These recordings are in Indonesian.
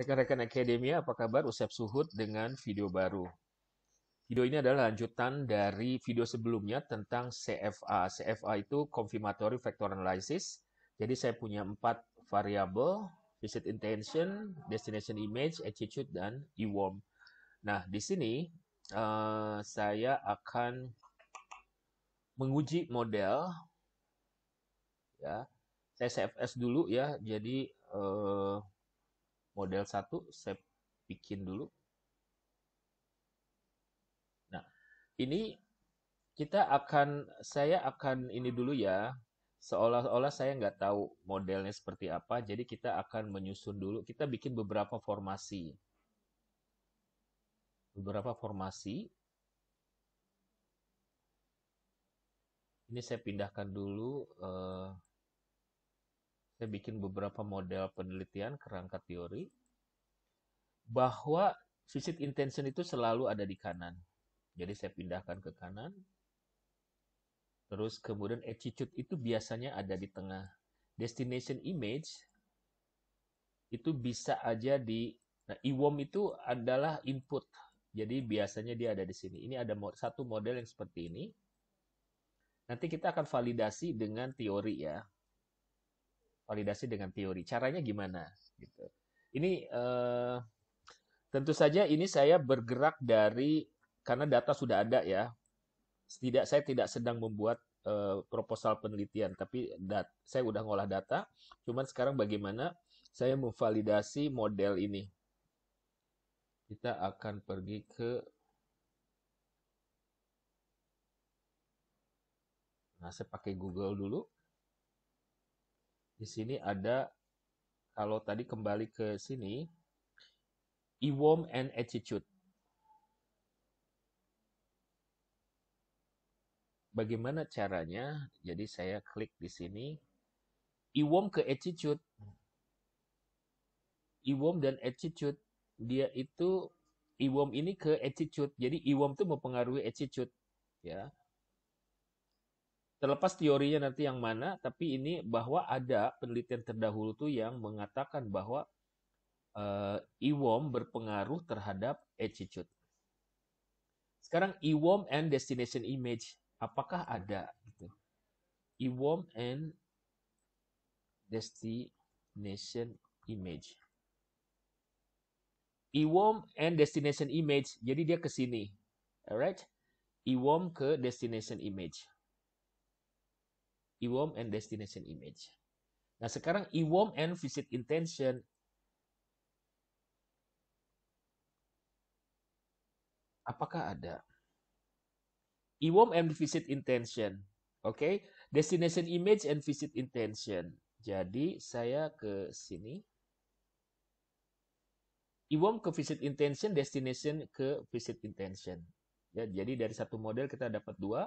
Rekan-rekan Akademia, apa kabar? Usep Suhud dengan video baru. Video ini adalah lanjutan dari video sebelumnya tentang CFA. CFA itu Confirmatory Factor Analysis. Jadi saya punya empat variabel, visit intention, destination image, attitude, dan E-warm. Nah, di sini uh, saya akan menguji model. ya Saya CFS dulu ya, jadi... Uh, model satu saya bikin dulu. Nah, ini kita akan, saya akan ini dulu ya, seolah-olah saya nggak tahu modelnya seperti apa, jadi kita akan menyusun dulu, kita bikin beberapa formasi. Beberapa formasi. Ini saya pindahkan dulu. Uh, saya bikin beberapa model penelitian kerangka teori bahwa suicide intention itu selalu ada di kanan. Jadi saya pindahkan ke kanan. Terus kemudian attitude itu biasanya ada di tengah. Destination image itu bisa aja di nah IWOM itu adalah input. Jadi biasanya dia ada di sini. Ini ada satu model yang seperti ini. Nanti kita akan validasi dengan teori ya validasi dengan teori. Caranya gimana? Gitu. Ini uh, tentu saja ini saya bergerak dari karena data sudah ada ya. Tidak saya tidak sedang membuat eh, proposal penelitian, tapi dat, saya udah ngolah data. Cuman sekarang bagaimana saya memvalidasi model ini? Kita akan pergi ke Nah, saya pakai Google dulu di sini ada kalau tadi kembali ke sini iwom and attitude. Bagaimana caranya? Jadi saya klik di sini iwom ke attitude. Iwom dan attitude dia itu iwom ini ke attitude. Jadi iwom itu mempengaruhi attitude ya terlepas teorinya nanti yang mana, tapi ini bahwa ada penelitian terdahulu tuh yang mengatakan bahwa uh, IWOM berpengaruh terhadap attitude. Sekarang IWOM and destination image, apakah ada? Gitu. IWOM and destination image. IWOM and destination image, jadi dia ke sini. Alright? IWOM ke destination image. EWOM and destination image. Nah, sekarang EWOM and visit intention apakah ada? EWOM and visit intention. Oke, okay? destination image and visit intention. Jadi saya ke sini. EWOM ke visit intention, destination ke visit intention. Ya, jadi dari satu model kita dapat dua.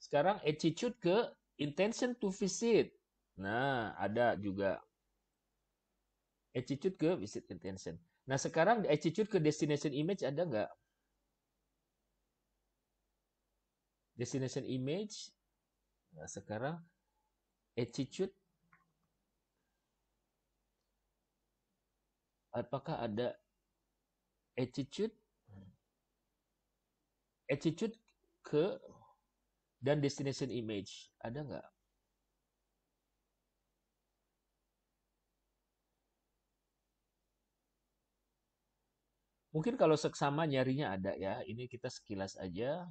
Sekarang attitude ke Intention to visit. Nah, ada juga attitude ke visit intention. Nah, sekarang attitude ke destination image ada nggak? Destination image. Nah, sekarang attitude. Apakah ada attitude? Attitude ke dan destination image ada nggak Mungkin kalau seksama nyarinya ada ya. Ini kita sekilas aja.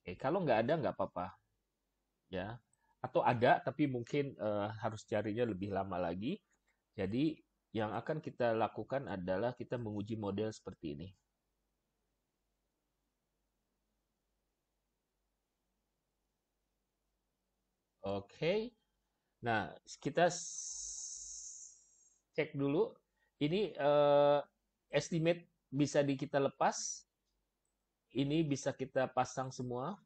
Oke, eh, kalau nggak ada nggak apa-apa. Ya. Atau ada tapi mungkin uh, harus carinya lebih lama lagi. Jadi yang akan kita lakukan adalah kita menguji model seperti ini. Oke. Nah, kita cek dulu. Ini uh, estimate bisa di kita lepas. Ini bisa kita pasang semua.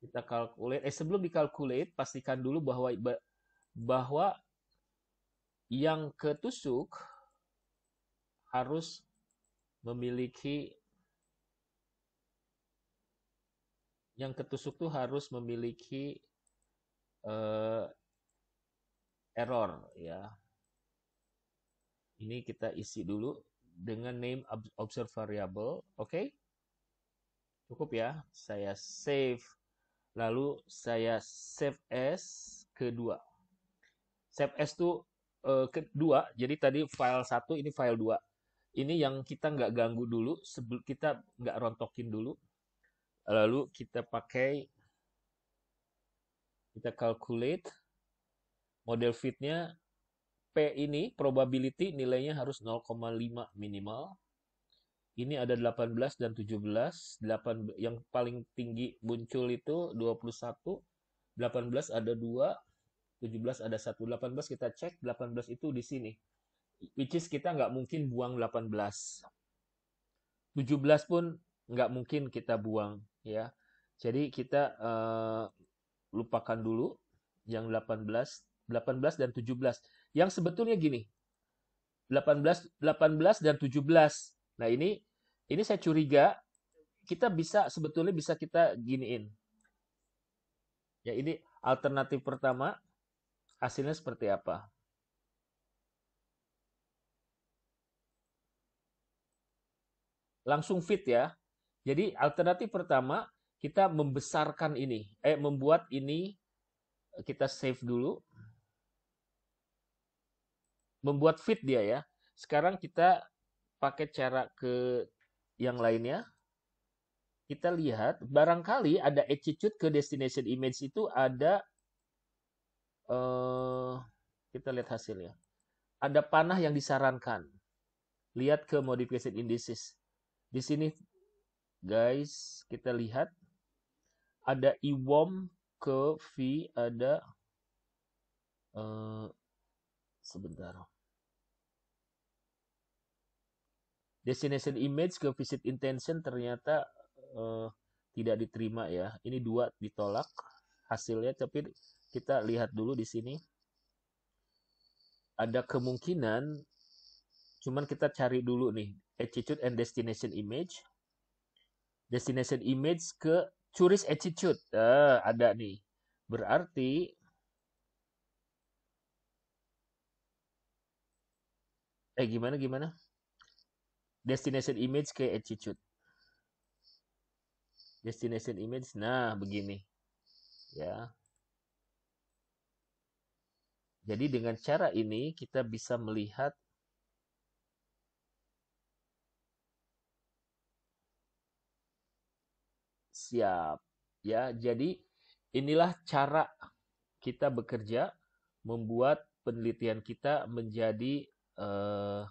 Kita calculate. Eh, sebelum dikalkulate, pastikan dulu bahwa bahwa yang ketusuk harus memiliki yang ketusuk tuh harus memiliki uh, error ya. Ini kita isi dulu dengan name observe variable, oke? Okay? Cukup ya. Saya save lalu saya save as kedua. Save as tuh eh, kedua, jadi tadi file satu ini file dua. Ini yang kita nggak ganggu dulu, sebelum kita nggak rontokin dulu. Lalu kita pakai kita calculate model fitnya P ini probability nilainya harus 0,5 minimal. Ini ada 18 dan 17. 8 yang paling tinggi muncul itu 21. 18 ada 2, 17 ada 1. 18 kita cek, 18 itu di sini. Which is kita nggak mungkin buang 18. 17 pun nggak mungkin kita buang ya. Jadi kita uh, lupakan dulu yang 18, 18 dan 17. Yang sebetulnya gini. 18 18 dan 17. Nah, ini ini saya curiga kita bisa sebetulnya bisa kita giniin. Ya, ini alternatif pertama hasilnya seperti apa? Langsung fit ya. Jadi alternatif pertama kita membesarkan ini, eh membuat ini eh, kita save dulu. Membuat fit dia ya. Sekarang kita pakai cara ke yang lainnya. Kita lihat barangkali ada attitude ke destination image itu ada eh kita lihat hasilnya. Ada panah yang disarankan. Lihat ke modification indices. Di sini guys, kita lihat ada Iwom ke V ada uh, sebentar destination image ke visit intention ternyata uh, tidak diterima ya ini dua ditolak hasilnya tapi kita lihat dulu di sini ada kemungkinan cuman kita cari dulu nih attitude and destination image destination image ke Curious attitude. Eh, ada nih. Berarti eh gimana gimana? Destination image ke attitude. Destination image. Nah, begini. Ya. Jadi dengan cara ini kita bisa melihat siap. Ya, jadi inilah cara kita bekerja membuat penelitian kita menjadi uh,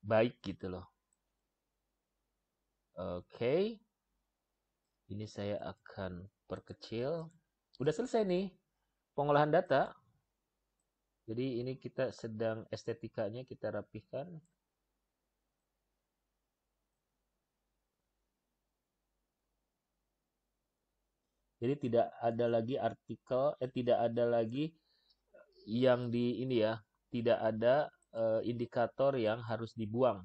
baik gitu loh. Oke. Okay. Ini saya akan perkecil. Udah selesai nih pengolahan data. Jadi ini kita sedang estetikanya kita rapihkan. Jadi tidak ada lagi artikel eh tidak ada lagi yang di ini ya, tidak ada eh, indikator yang harus dibuang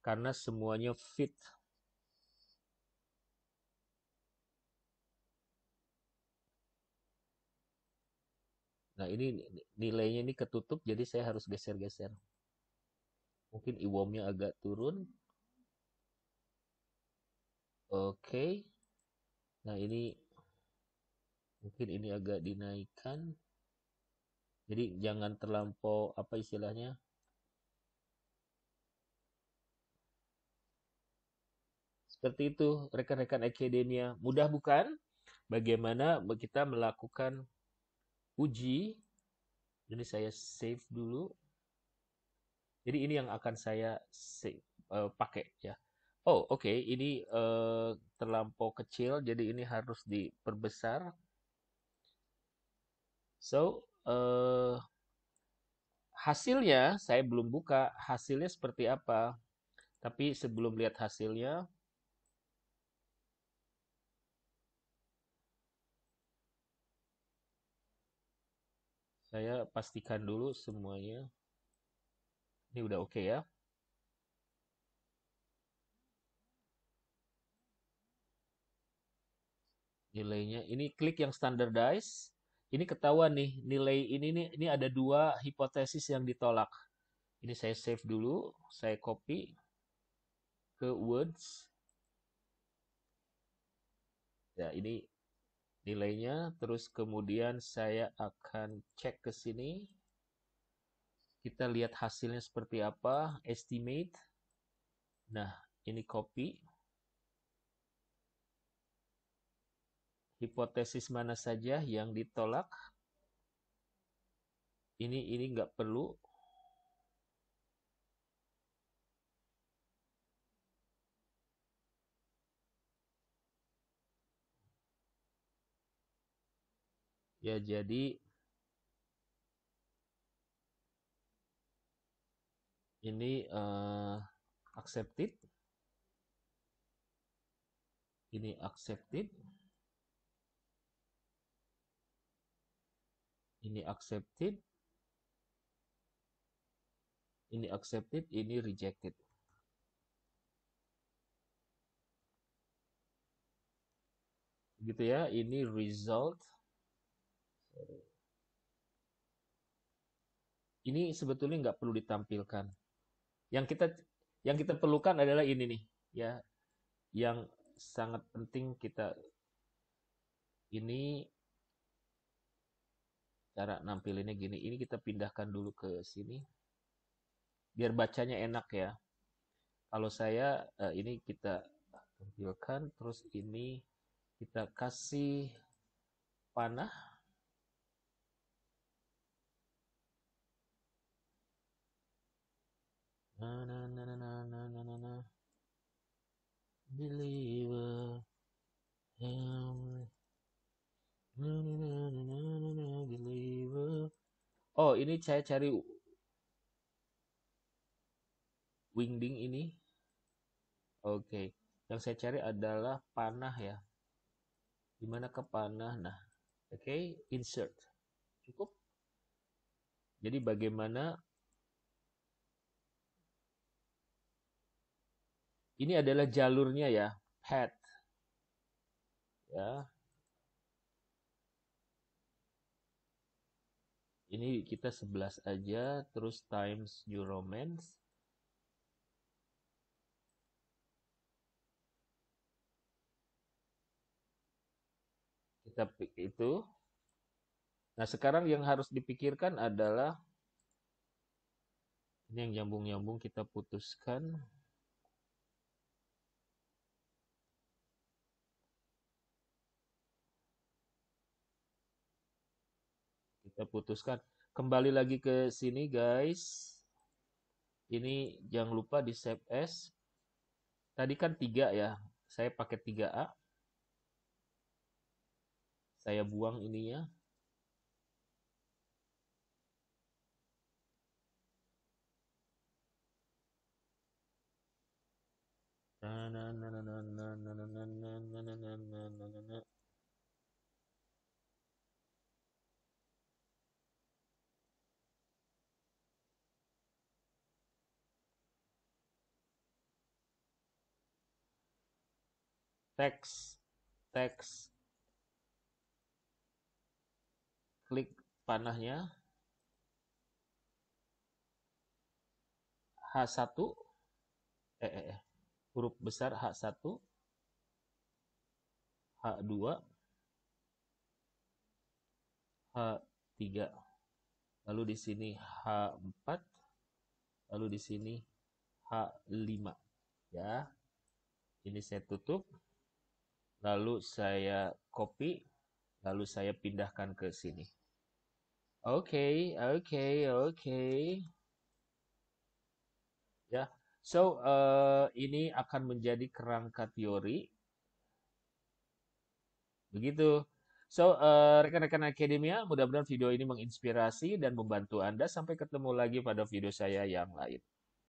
karena semuanya fit. Nah, ini nilainya ini ketutup jadi saya harus geser-geser. Mungkin iwomnya agak turun. Oke. Okay. Nah, ini mungkin ini agak dinaikkan jadi jangan terlampau apa istilahnya seperti itu rekan-rekan akademia mudah bukan bagaimana kita melakukan uji ini saya save dulu jadi ini yang akan saya save, uh, pakai ya Oh, oke, okay. ini uh, terlampau kecil, jadi ini harus diperbesar. So uh, hasilnya saya belum buka hasilnya seperti apa. Tapi sebelum lihat hasilnya, saya pastikan dulu semuanya. Ini udah oke okay ya. nilainya. Ini klik yang standardize ini ketahuan nih nilai ini nih ini ada dua hipotesis yang ditolak. Ini saya save dulu, saya copy ke Words. Ya, ini nilainya terus kemudian saya akan cek ke sini. Kita lihat hasilnya seperti apa, estimate. Nah, ini copy. hipotesis mana saja yang ditolak ini ini nggak perlu ya jadi ini uh, accepted ini accepted ini accepted ini accepted ini rejected gitu ya ini result ini sebetulnya nggak perlu ditampilkan yang kita yang kita perlukan adalah ini nih ya yang sangat penting kita ini cara nampilinnya gini ini kita pindahkan dulu ke sini biar bacanya enak ya kalau saya eh, ini kita tampilkan terus ini kita kasih panah na na na na na na na ini saya cari winding ini. Oke, yang saya cari adalah panah ya. Gimana ke panah? Nah, oke, insert. Cukup. Jadi bagaimana ini adalah jalurnya ya, path. Ya, ini kita 11 aja terus times new romance kita pick itu nah sekarang yang harus dipikirkan adalah ini yang nyambung-nyambung kita putuskan kita putuskan kembali lagi ke sini guys ini jangan lupa di save s tadi kan 3 ya saya pakai 3A saya buang ininya nah nah nah nah nah nah nah nah nah nah nah nah nah teks teks klik panahnya H1 eh, eh, eh huruf besar H1 H2 H3 lalu di sini H4 lalu di sini H5 ya ini saya tutup lalu saya copy, lalu saya pindahkan ke sini. Oke, okay, oke, okay, oke. Okay. Ya, yeah. so uh, ini akan menjadi kerangka teori. Begitu. So, eh, rekan-rekan akademia, mudah-mudahan video ini menginspirasi dan membantu Anda. Sampai ketemu lagi pada video saya yang lain.